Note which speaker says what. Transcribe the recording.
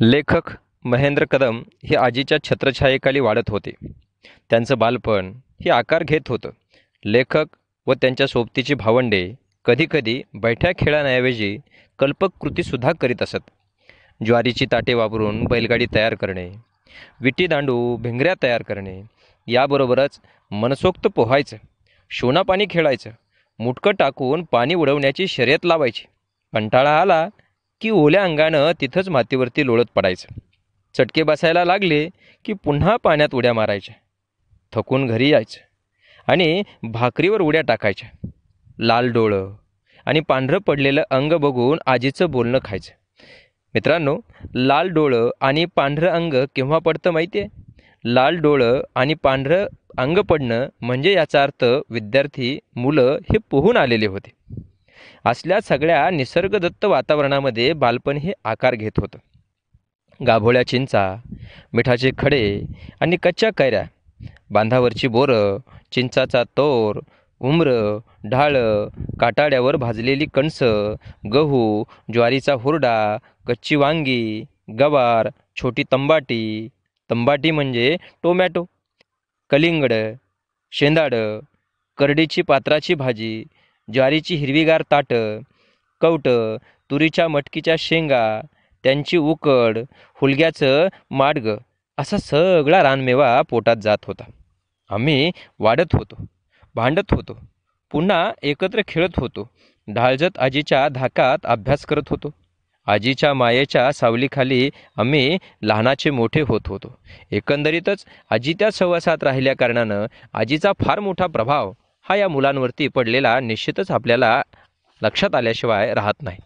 Speaker 1: लेखक महेंद्र कदम हे आजीच्या छत्रछायेखाली वाढत होते त्यांचं बालपण हे आकार घेत होतं लेखक व त्यांच्या सोबतीची भावंडे कधीकधी बैठ्या खेळाण्याऐवजी कल्पक कृतीसुद्धा करीत असत ज्वारीची ताटे वापरून बैलगाडी तयार करणे विटी दांडू भिंगऱ्या तयार करणे याबरोबरच मनसोक्त पोहायचं शोना पाणी खेळायचं मुटकं टाकून पाणी उडवण्याची शर्यत लावायची कंटाळा आला की ओल्या अंगानं तिथंच मातीवरती लोळत पडायचं चटके बसायला लागले की पुन्हा पाण्यात उड्या मारायच्या थकून घरी यायचं आणि भाकरीवर उड्या टाकायच्या लाल डोळं आणि पांढरं पडलेलं अंग बघून आजीचं बोलणं खायचं मित्रांनो लाल डोळं आणि पांढरं अंग केव्हा पडतं माहिती आहे लाल डोळं आणि पांढरं अंग पडणं म्हणजे याचा अर्थ विद्यार्थी मुलं हे पोहून आलेले होते असल्या सगळ्या निसर्गदत्त वातावरणामध्ये बालपण हे आकार घेत होतं गाभोळ्या चिंचा मिठाचे खडे आणि कच्च्या कैऱ्या बांधावरची बोरं चिंचाचा तोर उमरं ढाळं काटाड्यावर भाजलेली कणसं गहू ज्वारीचा हुरडा कच्ची वांगी गवार छोटी तंबाटी तंबाटी म्हणजे टोमॅटो कलिंगड शेंदाडं करडीची पात्राची भाजी ज्वारीची हिरवीगार ताटं कवटं तुरीच्या मटकीच्या शेंगा त्यांची उकड हुलग्याचं माडग असा सगळा रानमेवा पोटात जात होता आम्ही वाढत होतो भांडत होतो पुन्हा एकत्र खेळत होतो ढाळजत आजीच्या धाकात अभ्यास करत होतो आजीच्या मायेच्या सावलीखाली आम्ही लहानाचे मोठे होत होतो एकंदरीतच आजी त्या सहवासात राहिल्या कारणानं आजीचा फार मोठा प्रभाव हा या मुलांवरती पडलेला निश्चितच आपल्याला लक्षात आल्याशिवाय राहत नाही